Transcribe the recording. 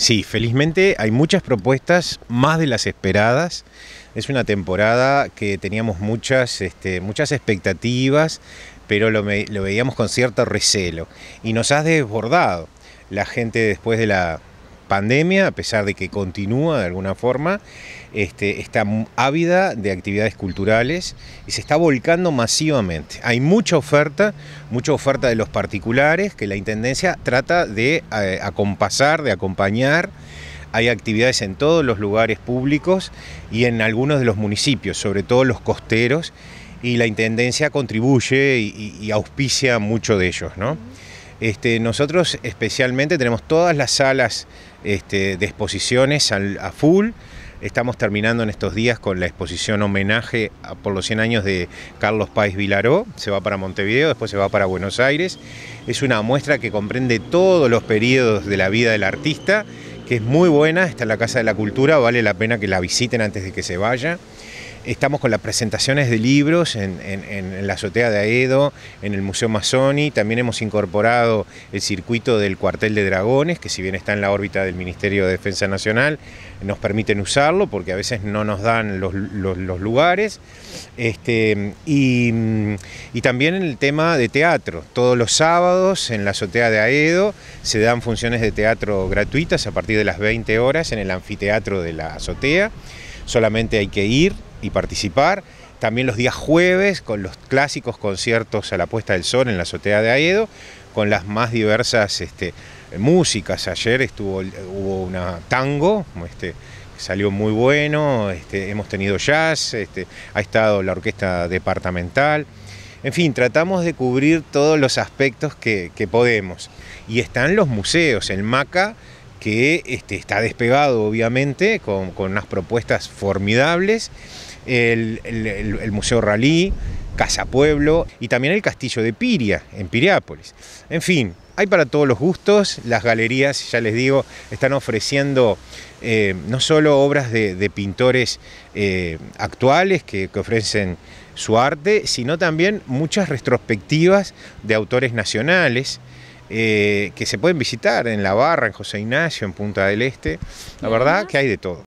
Sí, felizmente hay muchas propuestas, más de las esperadas. Es una temporada que teníamos muchas, este, muchas expectativas, pero lo, lo veíamos con cierto recelo. Y nos has desbordado. La gente después de la, pandemia, a pesar de que continúa de alguna forma, está ávida de actividades culturales y se está volcando masivamente. Hay mucha oferta, mucha oferta de los particulares que la Intendencia trata de eh, acompasar, de acompañar. Hay actividades en todos los lugares públicos y en algunos de los municipios, sobre todo los costeros, y la Intendencia contribuye y, auspicia mucho de ellos. ¿no? Este, nosotros especialmente tenemos todas las salas este, de exposiciones a full. Estamos terminando en estos días con la exposición homenaje por los 100 años de Carlos Páez Vilaró. Se va para Montevideo, después se va para Buenos Aires. Es una muestra que comprende todos los periodos de la vida del artista que es muy buena, está en la Casa de la Cultura, vale la pena que la visiten antes de que se vaya. Estamos con las presentaciones de libros en, la azotea de Aedo, en el Museo Masoni También hemos incorporado el circuito del cuartel de dragones, que si bien está en la órbita del Ministerio de Defensa Nacional, nos permiten usarlo porque a veces no nos dan los, lugares. Este, y, también también el tema de teatro. Todos los sábados en la azotea de Aedo se dan funciones de teatro gratuitas a partir de las 20 horas en el anfiteatro de la azotea. Solamente hay que ir y participar. También los días jueves con los clásicos conciertos a la puesta del sol en la azotea de Aedo, con las más diversas este, músicas. Ayer estuvo, hubo una tango, este, salió muy bueno, este, hemos tenido jazz, este, ha estado la orquesta departamental. En fin, tratamos de cubrir todos los aspectos que, que podemos. Y están los museos, el MACA que este, está despegado obviamente, con, unas propuestas formidables, el, Museo Ralí, Casa Pueblo y también el Castillo de Piria, en Piriápolis. En fin, hay para todos los gustos, las galerías, ya les digo, están ofreciendo eh, no solo obras de, pintores eh, actuales que, que ofrecen su arte, sino también muchas retrospectivas de autores nacionales. Eh, que se pueden visitar en La Barra, en José Ignacio, en Punta del Este. La verdad que hay de todo.